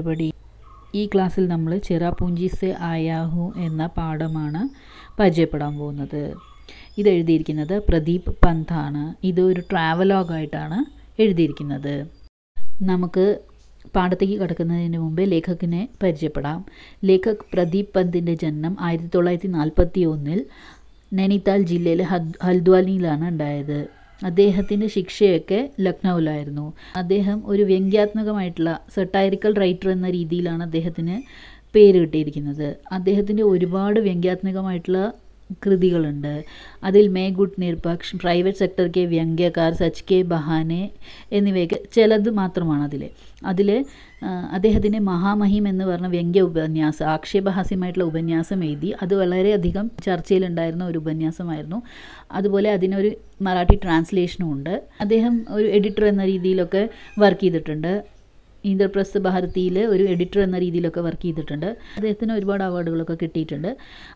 everybody ഈ ക്ലാസ്സിൽ നമ്മൾ ചെറാ സെ ആയാഹു എന്ന പാഠമാണ് പരിചയപ്പെടാൻ പോകുന്നത് ഇത് എഴുതിയിരിക്കുന്നത് പ്രദീപ് പന്താണ് ഇത് ഒരു ട്രാവലോഗായിട്ടാണ് എഴുതിയിരിക്കുന്നത് നമുക്ക് പാഠത്തേക്ക് കടക്കുന്നതിന് മുമ്പ് ലേഖകനെ പരിചയപ്പെടാം ലേഖക് പ്രദീപ് പന്തിൻ്റെ ജനനം ആയിരത്തി തൊള്ളായിരത്തി നാൽപ്പത്തി ഒന്നിൽ നൈനിതാൽ ജില്ലയിലെ ഹൽദ്വാലിയിലാണ് ഉണ്ടായത് അദ്ദേഹത്തിൻ്റെ ശിക്ഷയൊക്കെ ലക്നൗവിലായിരുന്നു അദ്ദേഹം ഒരു വ്യംഗ്യാത്മകമായിട്ടുള്ള സെട്ടൈറിക്കൽ റൈറ്റർ എന്ന രീതിയിലാണ് അദ്ദേഹത്തിന് പേര് കിട്ടിയിരിക്കുന്നത് അദ്ദേഹത്തിൻ്റെ ഒരുപാട് വ്യംഗ്യാത്മകമായിട്ടുള്ള കൃതികളുണ്ട് അതിൽ മേ ഗുഡ് നിർപക്ഷ് പ്രൈവറ്റ് സെക്ടർ കെ വ്യംഗ്യകാർ സച്ച് കെ ബഹാനെ എന്നിവയൊക്കെ ചിലത് മാത്രമാണ് അതിൽ അതിൽ അദ്ദേഹത്തിൻ്റെ മഹാമഹിം എന്ന് പറഞ്ഞ വ്യംഗ്യ ഉപന്യാസം ആക്ഷേപഹാസ്യമായിട്ടുള്ള ഉപന്യാസം എഴുതി അത് വളരെയധികം ചർച്ചയിലുണ്ടായിരുന്ന ഒരു ഉപന്യാസമായിരുന്നു അതുപോലെ അതിനൊരു മറാഠി ട്രാൻസ്ലേഷനും ഉണ്ട് അദ്ദേഹം ഒരു എഡിറ്റർ എന്ന രീതിയിലൊക്കെ വർക്ക് ചെയ്തിട്ടുണ്ട് ഇന്ദ്രപ്രസ് ഭാരതിയിൽ ഒരു എഡിറ്റർ എന്ന രീതിയിലൊക്കെ വർക്ക് ചെയ്തിട്ടുണ്ട് അദ്ദേഹത്തിന് ഒരുപാട് അവാർഡുകളൊക്കെ കിട്ടിയിട്ടുണ്ട്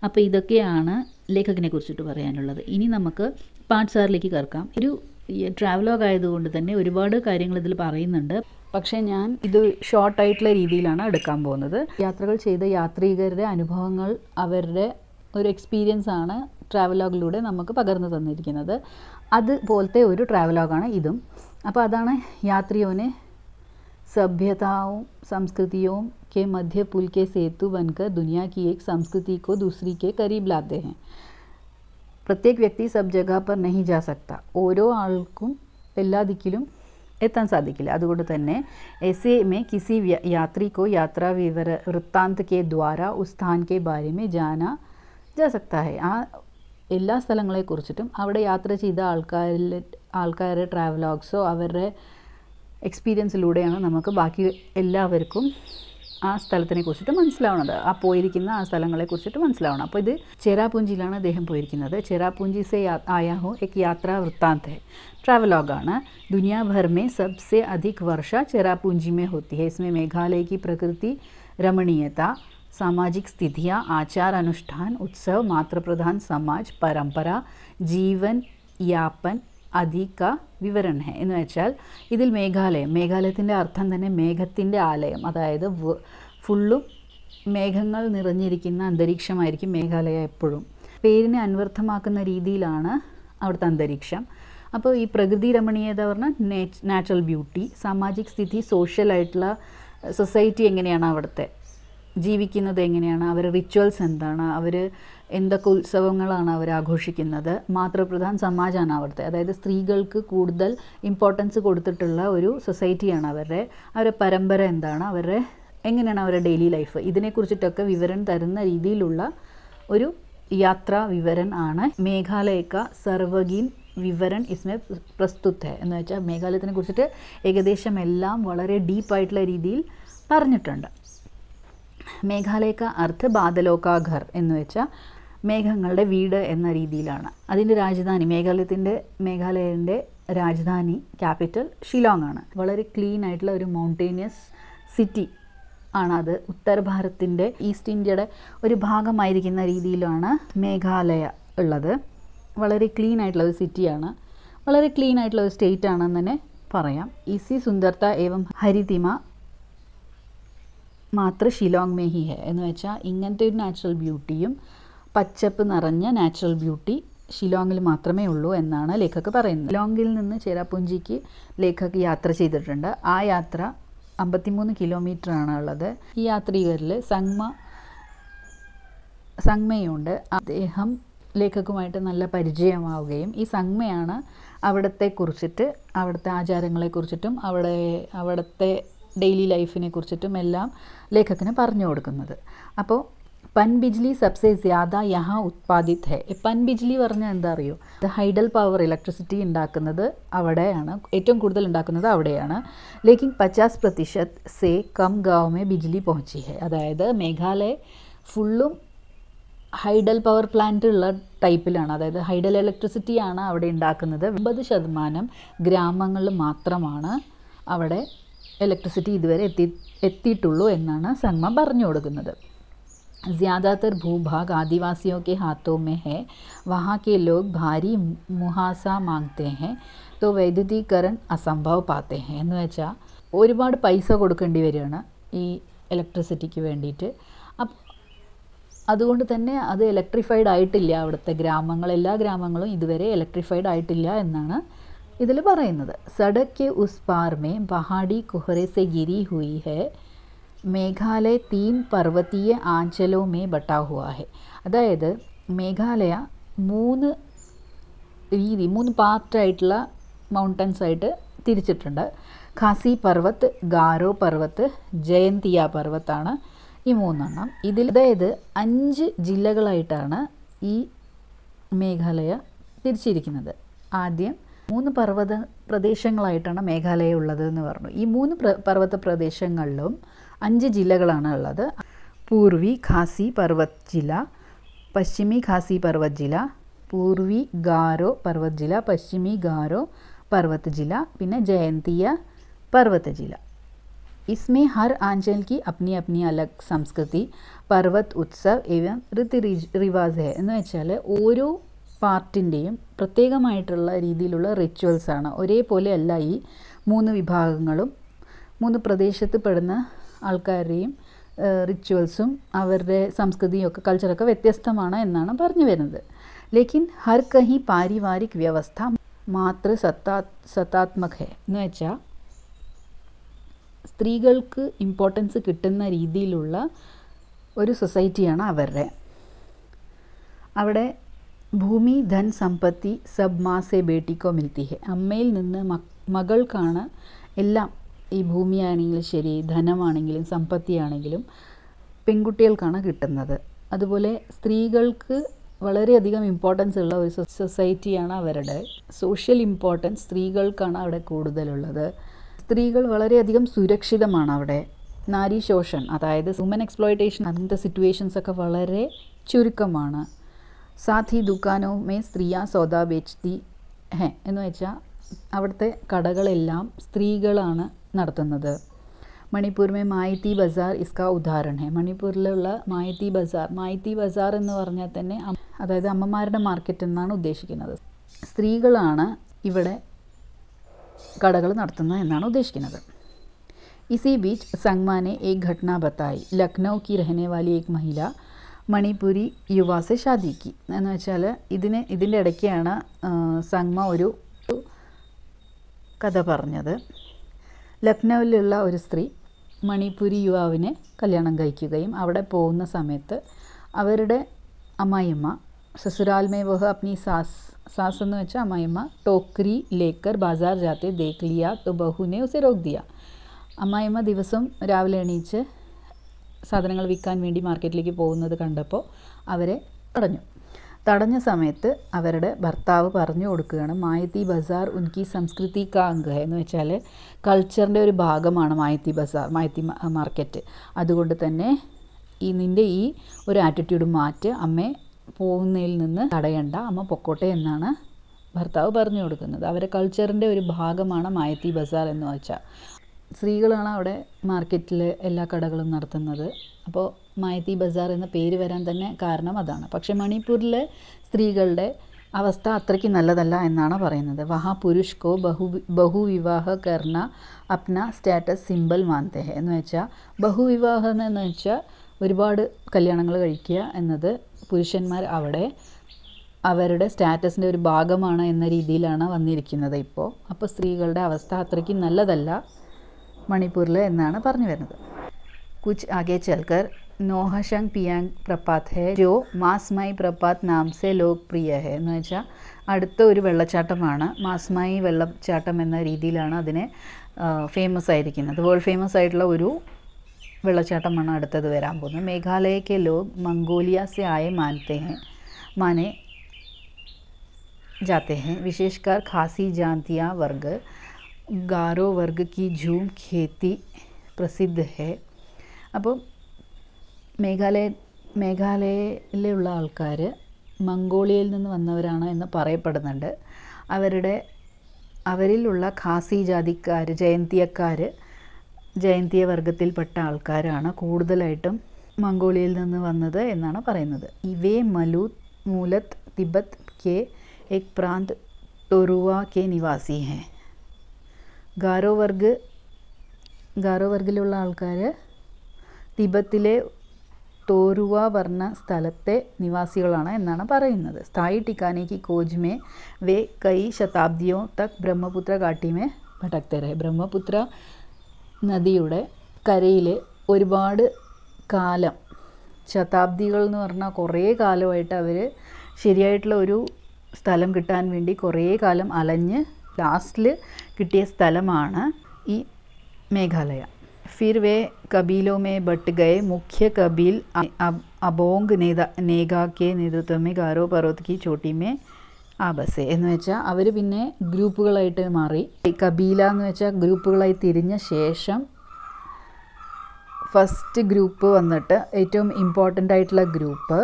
അപ്പോൾ ഇതൊക്കെയാണ് ലേഖകനെ കുറിച്ചിട്ട് പറയാനുള്ളത് ഇനി നമുക്ക് പാട്ട് സാറിലേക്ക് കറക്കാം ഒരു ട്രാവലോഗ് ആയതുകൊണ്ട് തന്നെ ഒരുപാട് കാര്യങ്ങൾ ഇതിൽ പറയുന്നുണ്ട് പക്ഷേ ഞാൻ ഇത് ഷോർട്ടായിട്ടുള്ള രീതിയിലാണ് എടുക്കാൻ പോകുന്നത് യാത്രകൾ ചെയ്ത യാത്രികരുടെ അനുഭവങ്ങൾ അവരുടെ ഒരു എക്സ്പീരിയൻസ് ആണ് ട്രാവലോഗിലൂടെ നമുക്ക് പകർന്നു തന്നിരിക്കുന്നത് അതുപോലത്തെ ഒരു ട്രാവലോഗാണ് ഇതും അപ്പോൾ അതാണ് യാത്രിയോനെ सभ्यताओं संस्कृतियों के मध्य पुल के सेतु बनकर दुनिया की एक संस्कृति को दूसरी के करीब लाते हैं പ്രത്യേക വ്യക്തി സബ് ജഗാപ്പർ നഹി ജാ സക്ത ഓരോ ആൾക്കും എല്ലാ ദിക്കിലും എത്താൻ സാധിക്കില്ല അതുകൊണ്ട് തന്നെ എസ് എ മേ കിസി യാത്രിക്കോ യാത്രാ വിവര വൃത്താന്ത് കെ ദ്വാര ഉസ് സ്ഥാൻ കെ ബാരെ മേ ജാന ജാ സക്ത ഹെ ആ എല്ലാ സ്ഥലങ്ങളെക്കുറിച്ചിട്ടും അവിടെ യാത്ര ചെയ്ത ആൾക്കാരിൽ ആൾക്കാരുടെ ട്രാവലോഗ്സോ അവരുടെ എക്സ്പീരിയൻസിലൂടെയാണ് നമുക്ക് ബാക്കി എല്ലാവർക്കും ആ സ്ഥലത്തിനെ കുറിച്ചിട്ട് മനസ്സിലാവുന്നത് ആ പോയിരിക്കുന്ന ആ സ്ഥലങ്ങളെ കുറിച്ചിട്ട് മനസ്സിലാവണം അപ്പോൾ ഇത് ചെറാപൂഞ്ചിയിലാണ് അദ്ദേഹം പോയിരിക്കുന്നത് ചെറാപൂഞ്ചി സെ ആയാഹോ എക് യാത്രാ വൃത്താന്ത് ട്രാവലോഗാണ് ദുനിയാ മേ സബ്സെ അധിക് വർഷ ചെറാപൂഞ്ചി മേ ഹോത്തി ഹെ ഇസ്മേ മേഘാലയ പ്രകൃതി രമണീയത सामाजिक स्थितियाँ ആചാര അനുഷ്ഠാൻ ഉത്സവ് मात्र സമാജ് പരമ്പര ജീവൻ യാപ്പൻ അധിക വിവരണ എന്ന് വെച്ചാൽ ഇതിൽ മേഘാലയം മേഘാലയത്തിൻ്റെ അർത്ഥം തന്നെ മേഘത്തിൻ്റെ ആലയം അതായത് ഫുള്ളും മേഘങ്ങൾ നിറഞ്ഞിരിക്കുന്ന അന്തരീക്ഷമായിരിക്കും മേഘാലയ എപ്പോഴും പേരിനെ അന്വർത്ഥമാക്കുന്ന രീതിയിലാണ് അവിടുത്തെ അന്തരീക്ഷം അപ്പോൾ ഈ പ്രകൃതി രമണീയത പറഞ്ഞാൽ നാച്ചുറൽ ബ്യൂട്ടി സാമാജിക സ്ഥിതി സോഷ്യലായിട്ടുള്ള സൊസൈറ്റി എങ്ങനെയാണ് അവിടുത്തെ ജീവിക്കുന്നത് എങ്ങനെയാണ് അവർ റിച്വൽസ് എന്താണ് അവർ എന്തൊക്കെ ഉത്സവങ്ങളാണ് അവർ ആഘോഷിക്കുന്നത് മാതൃപ്രധാൻ സമാജമാണ് അവിടുത്തെ അതായത് സ്ത്രീകൾക്ക് കൂടുതൽ ഇമ്പോർട്ടൻസ് കൊടുത്തിട്ടുള്ള ഒരു സൊസൈറ്റിയാണ് അവരുടെ അവരുടെ പരമ്പര എന്താണ് അവരുടെ എങ്ങനെയാണ് അവരുടെ ഡെയിലി ലൈഫ് ഇതിനെക്കുറിച്ചിട്ടൊക്കെ വിവരം തരുന്ന രീതിയിലുള്ള ഒരു യാത്രാ വിവരൻ ആണ് മേഘാലയക്ക സർവഗീൻ വിവരൺ ഇസ്മെ പ്രസ്തുത എന്ന് വെച്ചാൽ മേഘാലയത്തിനെ കുറിച്ചിട്ട് ഏകദേശം എല്ലാം വളരെ ഡീപ്പായിട്ടുള്ള രീതിയിൽ പറഞ്ഞിട്ടുണ്ട് മേഘാലയക്ക അർത്ഥ ബാദലോകാഘർ എന്ന് വെച്ചാൽ മേഘങ്ങളുടെ വീട് എന്ന രീതിയിലാണ് അതിൻ്റെ രാജധാനി മേഘാലയത്തിൻ്റെ മേഘാലയൻ്റെ രാജധാനി ക്യാപിറ്റൽ ഷിലോങ് ആണ് വളരെ ക്ലീൻ ആയിട്ടുള്ള ഒരു മൗണ്ടേനിയസ് സിറ്റി ആണത് ഉത്തർ ഭാരതത്തിൻ്റെ ഈസ്റ്റ് ഇന്ത്യയുടെ ഒരു ഭാഗമായിരിക്കുന്ന രീതിയിലാണ് മേഘാലയ ഉള്ളത് വളരെ ക്ലീൻ ആയിട്ടുള്ള ഒരു സിറ്റിയാണ് വളരെ ക്ലീൻ ആയിട്ടുള്ള ഒരു സ്റ്റേറ്റ് ആണെന്ന് തന്നെ പറയാം ഇസി സുന്ദർത്ത ഏവം ഹരിതിമ മാത്രം ഷിലോങ് മേഹി ഹേ എന്ന് വെച്ചാൽ ഇങ്ങനത്തെ ഒരു നാച്ചുറൽ ബ്യൂട്ടിയും പച്ചപ്പ് നിറഞ്ഞ നാച്ചുറൽ ബ്യൂട്ടി ഷിലോങ്ങിൽ മാത്രമേ ഉള്ളൂ എന്നാണ് ലേഖക് പറയുന്നത് ഷിലോങ്ങിൽ നിന്ന് ചേരാപ്പുഞ്ചിക്ക് ലേഖക് യാത്ര ചെയ്തിട്ടുണ്ട് ആ യാത്ര അമ്പത്തിമൂന്ന് ആണ് ഉള്ളത് ഈ യാത്രികരിൽ സങ്മ സങ്മയുണ്ട് അദ്ദേഹം ലേഖകുമായിട്ട് നല്ല പരിചയമാവുകയും ഈ സങ്മയാണ് അവിടത്തെ കുറിച്ചിട്ട് അവിടുത്തെ കുറിച്ചിട്ടും അവിടെ അവിടുത്തെ ഡെയിലി ലൈഫിനെ കുറിച്ചിട്ടും എല്ലാം ലേഖകന് പറഞ്ഞു കൊടുക്കുന്നത് അപ്പോൾ പൻ ബിജ്ലി സബ്സെ ജ്യാദ യഹാ ഉത്പാദിത് ഹെ പൻ ബിജ്ലി പറഞ്ഞാൽ എന്താ അറിയോ ഹൈഡൽ പവർ ഇലക്ട്രിസിറ്റി ഉണ്ടാക്കുന്നത് അവിടെയാണ് ഏറ്റവും കൂടുതൽ ഉണ്ടാക്കുന്നത് അവിടെയാണ് ലേക്കിൻ പച്ചാസ് പ്രതിശത് സെ കം ഗാവ് ബിജ്ലി പहुंची ഹെ അതായത് മേഘാലയ ഫുള്ളും ഹൈഡൽ പവർ പ്ലാന്റ് ഉള്ള ടൈപ്പിലാണ് അതായത് ഹൈഡൽ ഇലക്ട്രിസിറ്റിയാണ് അവിടെ ഉണ്ടാക്കുന്നത് ഒമ്പത് ശതമാനം ഗ്രാമങ്ങളിൽ മാത്രമാണ് അവിടെ ഇലക്ട്രിസിറ്റി ഇതുവരെ എത്തി എത്തിയിട്ടുള്ളൂ എന്നാണ് സംഗ്മ പറഞ്ഞു കൊടുക്കുന്നത് ज़्यादातर ഭൂഭാഗ് ആദിവാസിയൊക്കെ ഹാത്തോ हाथों में है वहाँ के लोग भारी മുഹാസ മാഗ്തേ ഹെ തോ വൈദ്യുതീകരൺ അസംഭവ പാത്തേ ഹെ എന്ന് വെച്ചാൽ ഒരുപാട് പൈസ കൊടുക്കേണ്ടി വരികയാണ് ഈ ഇലക്ട്രിസിറ്റിക്ക് വേണ്ടിയിട്ട് അതുകൊണ്ട് തന്നെ അത് ഇലക്ട്രിഫൈഡ് ആയിട്ടില്ല അവിടുത്തെ ഗ്രാമങ്ങൾ എല്ലാ ഗ്രാമങ്ങളും ഇതുവരെ ഇലക്ട്രിഫൈഡ് ആയിട്ടില്ല എന്നാണ് ഇതിൽ പറയുന്നത് സഡക് ഉസ്പാർമേ ബഹാഡി പാർ ഗിരി ഹുയി ഹെ മേഘാലയ തീൻ പർവ്വതീയ ആഞ്ചലോ മേ ബട്ടാ ഹുവാ ഹെ അതായത് മേഘാലയ മൂന്ന് രീതി മൂന്ന് പാർട്ടായിട്ടുള്ള മൗണ്ടൻസ് ആയിട്ട് തിരിച്ചിട്ടുണ്ട് ഖാസി പർവ്വത്ത് ഗാരോ പർവ്വത്ത് ജയന്തിയ പർവ്വത്താണ് ഈ മൂന്നെണ്ണം ഇതിൽ അതായത് അഞ്ച് ജില്ലകളായിട്ടാണ് ഈ മേഘാലയ തിരിച്ചിരിക്കുന്നത് ആദ്യം മൂന്ന് പർവ്വത പ്രദേശങ്ങളായിട്ടാണ് മേഘാലയ ഉള്ളത് എന്ന് പറഞ്ഞു ഈ മൂന്ന് പർവ്വത പ്രദേശങ്ങളിലും അഞ്ച് ജില്ലകളാണ് ഉള്ളത് പൂർവി ഖാസി പർവ്വത് ജില്ല പശ്ചിമി ഖാസി പർവ്വത് ജില്ല പൂർവി ഗാരോ പർവ്വത് ജില്ല പശ്ചിമി ഗാരോ പർവ്വത് ജില്ല പിന്നെ ജയന്തിയ പർവ്വത ജില്ല इसमें हर आंचल की अपनी अपनी अलग संस्कृति पर्वत उत्सव एवं रीति रिवाज है എന്ന് വെച്ചാൽ ഓരോ പാർട്ടിൻ്റെയും പ്രത്യേകമായിട്ടുള്ള രീതിയിലുള്ള റിച്വൽസാണ് ഒരേപോലെ അല്ല ഈ മൂന്ന് വിഭാഗങ്ങളും മൂന്ന് പ്രദേശത്ത് പെടുന്ന ആൾക്കാരുടെയും റിച്വൽസും അവരുടെ സംസ്കൃതിയും ഒക്കെ കൾച്ചറൊക്കെ വ്യത്യസ്തമാണ് എന്നാണ് പറഞ്ഞു വരുന്നത് ലേക്കിൻ ഹർ കഹി പാരിവാരിക് വ്യവസ്ഥ മാത്ര സത്താ സത്താത്മക എന്ന് വെച്ചാൽ സ്ത്രീകൾക്ക് ഇമ്പോർട്ടൻസ് കിട്ടുന്ന രീതിയിലുള്ള ഒരു സൊസൈറ്റിയാണ് അവരുടെ അവിടെ ഭൂമി ധൻ സമ്പത്തി സബ് മാസെ ബേട്ടിക്കോ മിൽത്തി ഹെ അമ്മയിൽ നിന്ന് മകൾക്കാണ് എല്ലാം ഈ ഭൂമിയാണെങ്കിലും ശരി ധനമാണെങ്കിലും സമ്പത്തിയാണെങ്കിലും പെൺകുട്ടികൾക്കാണ് കിട്ടുന്നത് അതുപോലെ സ്ത്രീകൾക്ക് വളരെയധികം ഇമ്പോർട്ടൻസ് ഉള്ള ഒരു സൊസൈറ്റിയാണ് അവരുടെ സോഷ്യൽ ഇമ്പോർട്ടൻസ് സ്ത്രീകൾക്കാണ് അവിടെ കൂടുതലുള്ളത് സ്ത്രീകൾ വളരെയധികം സുരക്ഷിതമാണ് അവിടെ നാരി ശോഷൻ അതായത് ഹ്യൂമൻ എക്സ്പ്ലോയിറ്റേഷൻ അങ്ങനത്തെ സിറ്റുവേഷൻസ് ഒക്കെ വളരെ ചുരുക്കമാണ് സാത് ഹി ദുക്കാനോ മേ സ്ത്രീയ സോദ ബേച്ച്തി ഹെ എന്ന് വെച്ചാൽ അവിടുത്തെ കടകളെല്ലാം സ്ത്രീകളാണ് നടത്തുന്നത് മണിപ്പൂരിമേ മായത്തി ബസാർ ഇസ്ക ഉദാഹരണ മണിപ്പൂരിലുള്ള മായത്തി ബസാർ മായത്തി ബസാർ എന്ന് പറഞ്ഞാൽ തന്നെ അതായത് അമ്മമാരുടെ മാർക്കറ്റ് എന്നാണ് ഉദ്ദേശിക്കുന്നത് സ്ത്രീകളാണ് ഇവിടെ കടകൾ നടത്തുന്നത് എന്നാണ് ഉദ്ദേശിക്കുന്നത് ഇസി ബീച്ച് സങ്മാനെ ഏക് ഘട്ടന ബത്തായി ലക്നൗ കി രഹനെ വാലി ഏക് മഹില മണിപ്പൂരി യുവാസെ ഷാദിക്ക് എന്ന് വെച്ചാൽ ഇതിന് ഇതിൻ്റെ ഇടയ്ക്കാണ് സംഗ്മ ഒരു കഥ പറഞ്ഞത് ലക്നൗവിലുള്ള ഒരു സ്ത്രീ മണിപ്പൂരി യുവാവിനെ കല്യാണം കഴിക്കുകയും അവിടെ പോകുന്ന സമയത്ത് അവരുടെ അമ്മായിമ്മ സസുരാൽമേ വഹ അപ്നി സാസ് സാസ് എന്ന് വെച്ചാൽ അമ്മായിമ്മ ടോക്രി ലേക്കർ ബാസാർ ജാത്തെ ദേഖ് ലിയ ബഹുനെ ഉസെ രോഗ്ദിയ അമ്മായിമ്മ ദിവസം രാവിലെ എണീച്ച് സാധനങ്ങൾ വിൽക്കാൻ വേണ്ടി മാർക്കറ്റിലേക്ക് പോകുന്നത് കണ്ടപ്പോൾ അവരെ തടഞ്ഞു തടഞ്ഞ സമയത്ത് അവരുടെ ഭർത്താവ് പറഞ്ഞു കൊടുക്കുകയാണ് മായത്തി ബസാർ ഉൻകി സംസ്കൃതി കാ അംഗ എന്ന് വെച്ചാൽ കൾച്ചറിൻ്റെ ഒരു ഭാഗമാണ് മായത്തി ബസാർ മായത്തി മാർക്കറ്റ് അതുകൊണ്ട് തന്നെ ഈ നിൻ്റെ ഈ ഒരു ആറ്റിറ്റ്യൂഡ് മാറ്റ് അമ്മയെ പോകുന്നതിൽ നിന്ന് തടയണ്ട അമ്മ പൊക്കോട്ടെ എന്നാണ് ഭർത്താവ് പറഞ്ഞു കൊടുക്കുന്നത് അവരെ കൾച്ചറിൻ്റെ ഒരു ഭാഗമാണ് മായത്തി ബസാർ എന്ന് വെച്ചാൽ സ്ത്രീകളാണ് അവിടെ മാർക്കറ്റിൽ എല്ലാ കടകളും നടത്തുന്നത് അപ്പോൾ മായത്തി ബസാർ എന്ന പേര് വരാൻ തന്നെ കാരണം അതാണ് പക്ഷേ മണിപ്പൂരിലെ സ്ത്രീകളുടെ അവസ്ഥ അത്രയ്ക്ക് നല്ലതല്ല എന്നാണ് പറയുന്നത് വഹാ പുരുഷ് കോ ബഹു ബഹുവിവാഹ കർണ അപ്ന സ്റ്റാറ്റസ് സിമ്പിൾ മാന്തേഹ എന്ന് വെച്ചാൽ ബഹുവിവാഹം എന്ന് വെച്ചാൽ ഒരുപാട് കല്യാണങ്ങൾ കഴിക്കുക എന്നത് പുരുഷന്മാർ അവിടെ അവരുടെ സ്റ്റാറ്റസിൻ്റെ ഒരു ഭാഗമാണ് എന്ന രീതിയിലാണ് വന്നിരിക്കുന്നത് ഇപ്പോൾ അപ്പോൾ സ്ത്രീകളുടെ അവസ്ഥ അത്രയ്ക്ക് നല്ലതല്ല മണിപ്പൂരിൽ എന്നാണ് പറഞ്ഞു വരുന്നത് കുച്ച് ആകെ ചൽക്കർ നോഹഷങ് പിയാങ് പ്രപാത് ഹെ ജോ മാസ്മായി പ്രപാത് നാംസെ ലോക് പ്രിയ ഹെ എന്ന് വെച്ചാൽ അടുത്ത ഒരു വെള്ളച്ചാട്ടമാണ് മാസ്മായി വെള്ളച്ചാട്ടം എന്ന രീതിയിലാണ് അതിനെ ഫേമസ് ആയിരിക്കുന്നത് വേൾഡ് ഫേമസ് ആയിട്ടുള്ള ഒരു വെള്ളച്ചാട്ടമാണ് അടുത്തത് വരാൻ പോകുന്നത് മേഘാലയക്കെ ലോക് മംഗോലിയാസെ ആയ ആയെ മാനത്തെ ഹെ മാനെ जाते हैं विशेषकर खासी जातिया वर्ग ഗാരോ वर्ग की ജൂം ഖേത്തി പ്രസിദ്ധ ഹേ അപ്പോൾ മേഘാലയ മേഘാലയയിലുള്ള ആൾക്കാർ മംഗോളിയയിൽ നിന്ന് വന്നവരാണ് എന്ന് പറയപ്പെടുന്നുണ്ട് അവരുടെ അവരിലുള്ള ഖാസി ജാതിക്കാർ ജയന്തിയക്കാർ ജയന്തിയ വർഗത്തിൽപ്പെട്ട ആൾക്കാരാണ് കൂടുതലായിട്ടും മംഗോളിയയിൽ നിന്ന് വന്നത് എന്നാണ് പറയുന്നത് ഇവേ മലു മൂലത്ത് തിബത്ത് കെ എക് പ്രാന്ത് ടൊറുവ കെ നിവാസി ഹേ ഗാരോ വർഗ് ഗാരോ വർഗിലുള്ള ആൾക്കാർ തിബത്തിലെ തോരുവ പറഞ്ഞ സ്ഥലത്തെ നിവാസികളാണ് എന്നാണ് പറയുന്നത് സ്ഥായി ടിക്കാനേക്ക് കോജ്മേ വേ കൈ ശതാബ്ദിയോ തക് ബ്രഹ്മപുത്ര കാട്ടിമേ ഭടക്തരെ ബ്രഹ്മപുത്ര നദിയുടെ കരയിൽ ഒരുപാട് കാലം ശതാബ്ദികൾ എന്ന് പറഞ്ഞാൽ കുറേ കാലമായിട്ട് അവർ ശരിയായിട്ടുള്ള ഒരു സ്ഥലം കിട്ടാൻ വേണ്ടി കുറേ കാലം അലഞ്ഞ് ലാസ്റ്റിൽ കിട്ടിയ സ്ഥലമാണ് ഈ മേഘാലയ ഫിർവേ കബീലോമേ कबीलों में മുഖ്യ കബീൽ അബോങ് നേത നേഗാക്കെ നേതൃത്വമേ ഗാരോ പർവ്വത് കി ചോട്ടിമേ ആബസെ എന്ന് വെച്ചാൽ അവർ പിന്നെ ഗ്രൂപ്പുകളായിട്ട് മാറി കബീല എന്ന് വെച്ചാൽ ഗ്രൂപ്പുകളായി തിരിഞ്ഞ ശേഷം ഫസ്റ്റ് ഗ്രൂപ്പ് വന്നിട്ട് ഏറ്റവും ഇമ്പോർട്ടൻ്റ് ആയിട്ടുള്ള ഗ്രൂപ്പ്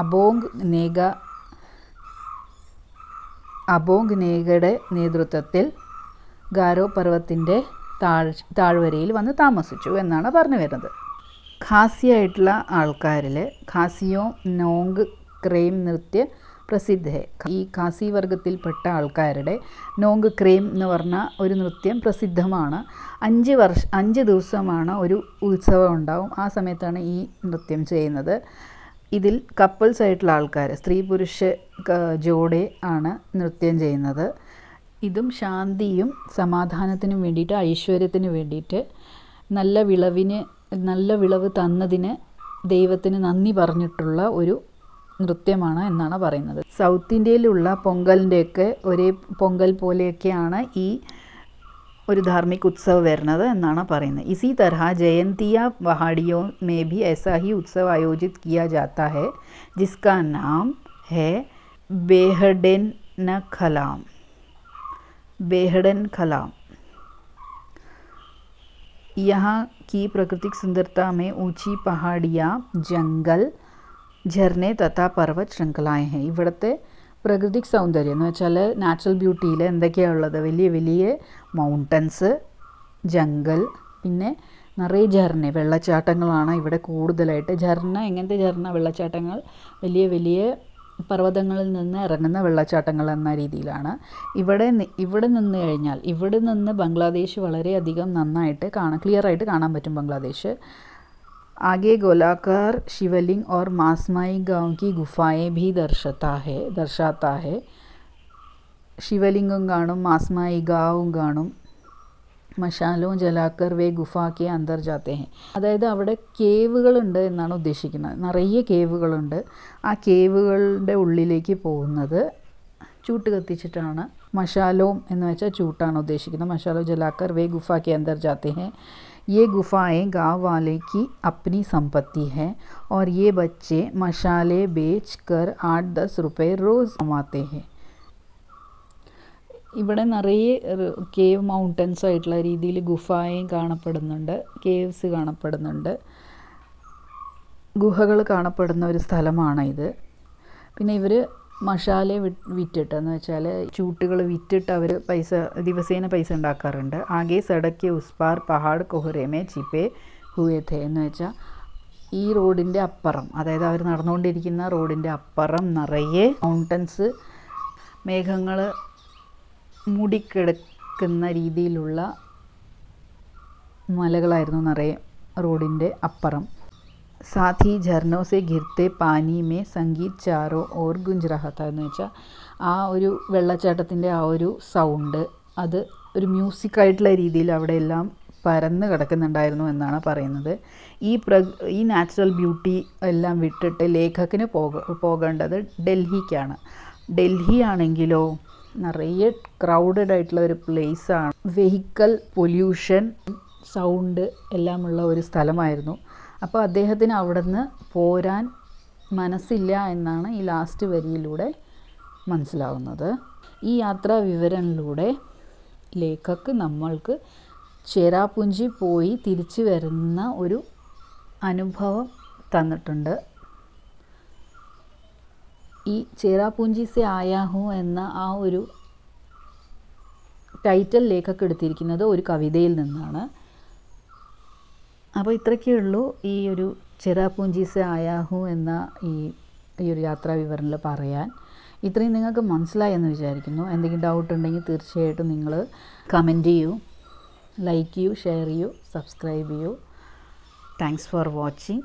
അബോങ് നേഗ അബോങ് നേഗയുടെ നേതൃത്വത്തിൽ ഗാരോ പർവ്വത്തിൻ്റെ താഴ് താഴ്വരയിൽ വന്ന് താമസിച്ചു എന്നാണ് പറഞ്ഞു വരുന്നത് ഖാസിയായിട്ടുള്ള ആൾക്കാരിൽ ഖാസിയോ നോങ് ക്രേം നൃത്യ പ്രസിദ്ധ ഈ ഖാസി വർഗത്തിൽപ്പെട്ട ആൾക്കാരുടെ നോങ് ക്രേം എന്ന് പറഞ്ഞ ഒരു നൃത്യം പ്രസിദ്ധമാണ് അഞ്ച് വർഷ അഞ്ച് ദിവസമാണ് ഒരു ഉത്സവം ഉണ്ടാവും ആ സമയത്താണ് ഈ നൃത്യം ചെയ്യുന്നത് ഇതിൽ കപ്പിൾസ് ആയിട്ടുള്ള ആൾക്കാർ സ്ത്രീ പുരുഷ ജോഡി ആണ് നൃത്തം ചെയ്യുന്നത് ഇതും ശാന്തിയും സമാധാനത്തിനും വേണ്ടിയിട്ട് ഐശ്വര്യത്തിന് വേണ്ടിയിട്ട് നല്ല വിളവിന് നല്ല വിളവ് തന്നതിന് ദൈവത്തിന് നന്ദി പറഞ്ഞിട്ടുള്ള ഒരു നൃത്യമാണ് എന്നാണ് പറയുന്നത് സൗത്ത് ഇന്ത്യയിലുള്ള പൊങ്കലിൻ്റെയൊക്കെ ഒരേ പൊങ്കൽ പോലെയൊക്കെയാണ് ഈ और धार्मिक उत्सव വരുന്നത് इसी तरह जयंतिया पहाड़ियों में भी ऐसा ही उत्सव आयोजित किया जाता है जिसका नाम है बेहडेन खलाम बेहडन खलाम यहाँ की प्राकृतिक सुंदरता में ऊंची पहाड़ियाँ जंगल झरने तथा पर्वत श्रृंखलाएँ हैं इवड़ते പ്രകൃതി സൗന്ദര്യം എന്ന് വെച്ചാൽ നാച്ചുറൽ ബ്യൂട്ടിയിൽ എന്തൊക്കെയാണ് ഉള്ളത് വലിയ വലിയ മൗണ്ടൻസ് ജംഗൽ പിന്നെ നിറയെ ഝർണ വെള്ളച്ചാട്ടങ്ങളാണ് ഇവിടെ കൂടുതലായിട്ട് ഝർണ എങ്ങനത്തെ ഝർണ വെള്ളച്ചാട്ടങ്ങൾ വലിയ വലിയ പർവ്വതങ്ങളിൽ നിന്ന് ഇറങ്ങുന്ന വെള്ളച്ചാട്ടങ്ങൾ എന്ന രീതിയിലാണ് ഇവിടെ ഇവിടെ നിന്ന് കഴിഞ്ഞാൽ ഇവിടെ നിന്ന് ബംഗ്ലാദേശ് വളരെയധികം നന്നായിട്ട് കാണാം ക്ലിയറായിട്ട് കാണാൻ പറ്റും ബംഗ്ലാദേശ് आगे गोलाकार शिवलिंग और मासमाई गांव की गुफाएं भी दर्शाता है दर्शाता है शिवलिंगम गाणुम मासमाई गाँव गाणुम മശാലവും ജലാക്കർ വേ ഗുഫാക്ക് അന്തർ ജാത്തേ ഹെ അതായത് അവിടെ കേവുകളുണ്ട് എന്നാണ് ഉദ്ദേശിക്കുന്നത് നിറയെ കേവുകളുണ്ട് ആ കേവുകളുടെ ഉള്ളിലേക്ക് പോകുന്നത് ചൂട്ട് കത്തിച്ചിട്ടാണ് മശാലോം എന്ന് വെച്ചാൽ ചൂട്ടാണ് ഉദ്ദേശിക്കുന്നത് മശാലോ ജലാക്കർ വേ ഗുഫാക്ക് അന്തർ ജാത്തേ ഹെ ये गुफ़ाएं गांव वाले की अपनी संपत्ति है और ये बच्चे मशाले बेचकर कर आठ दस रुपये रोज़ कमाते हैं ഇവിടെ നിറയെ കേവ് മൗണ്ടൻസ് ആയിട്ടുള്ള രീതിയിൽ ഗുഫായും കാണപ്പെടുന്നുണ്ട് കേവ്സ് കാണപ്പെടുന്നുണ്ട് ഗുഹകൾ കാണപ്പെടുന്ന ഒരു സ്ഥലമാണ് ഇത് പിന്നെ ഇവർ മഷാല എന്ന് വെച്ചാൽ ചൂട്ടുകൾ വിറ്റിട്ട് അവർ പൈസ ദിവസേന പൈസ ഉണ്ടാക്കാറുണ്ട് ആകെ സടക്കി ഉസ്പാർ പഹാഡ് കൊഹ്റേമേ ചിപ്പേ ഹുയേഥേ എന്ന് വെച്ചാൽ ഈ റോഡിൻ്റെ അപ്പുറം അതായത് അവർ നടന്നുകൊണ്ടിരിക്കുന്ന റോഡിൻ്റെ അപ്പുറം നിറയെ മൗണ്ടൻസ് മേഘങ്ങൾ മൂടിക്കിടക്കുന്ന രീതിയിലുള്ള മലകളായിരുന്നു നിറയെ റോഡിൻ്റെ അപ്പുറം साथ ही झरनों से गिरते पानी में സംഗീത് ചാരോ ഓർ ഗുഞ്ച് റഹത്ത എന്ന് വെച്ചാൽ ആ ഒരു വെള്ളച്ചാട്ടത്തിൻ്റെ ആ ഒരു സൗണ്ട് അത് ഒരു മ്യൂസിക്കായിട്ടുള്ള രീതിയിൽ അവിടെയെല്ലാം പരന്ന് കിടക്കുന്നുണ്ടായിരുന്നു എന്നാണ് പറയുന്നത് ഈ പ്ര ഈ നാച്ചുറൽ ബ്യൂട്ടി എല്ലാം വിട്ടിട്ട് ലേഖക്കിന് പോക പോകേണ്ടത് ഡൽഹിക്കാണ് ഡൽഹി ആണെങ്കിലോ നിറയെ ക്രൗഡഡ് ആയിട്ടുള്ള ഒരു പ്ലേസാണ് വെഹിക്കൽ പൊല്യൂഷൻ സൗണ്ട് എല്ലാമുള്ള ഒരു സ്ഥലമായിരുന്നു അപ്പോൾ അദ്ദേഹത്തിന് അവിടുന്ന് പോരാൻ മനസ്സില്ല എന്നാണ് ഈ ലാസ്റ്റ് വരിയിലൂടെ മനസ്സിലാവുന്നത് ഈ യാത്രാ വിവരങ്ങളിലൂടെ ലേഖക്ക് നമ്മൾക്ക് ചേരാപുഞ്ചി പോയി തിരിച്ചു വരുന്ന ഒരു അനുഭവം തന്നിട്ടുണ്ട് ഈ ചേരാപുഞ്ചി സെ ആയാഹു എന്ന ആ ഒരു ടൈറ്റൽ ലേഖക്ക് എടുത്തിരിക്കുന്നത് ഒരു കവിതയിൽ നിന്നാണ് അപ്പോൾ ഇത്രയൊക്കെ ഉള്ളൂ ഈ ഒരു ചെറാപൂഞ്ചീസ് ആയാഹു എന്ന ഈ ഈ ഒരു യാത്രാ വിവരണത്തിൽ പറയാൻ ഇത്രയും നിങ്ങൾക്ക് മനസ്സിലായി എന്ന് വിചാരിക്കുന്നു എന്തെങ്കിലും ഡൗട്ട് ഉണ്ടെങ്കിൽ തീർച്ചയായിട്ടും നിങ്ങൾ കമൻറ്റ് ചെയ്യൂ ലൈക്ക് ചെയ്യൂ ഷെയർ ചെയ്യൂ സബ്സ്ക്രൈബ് ചെയ്യൂ താങ്ക്സ് ഫോർ വാച്ചിങ്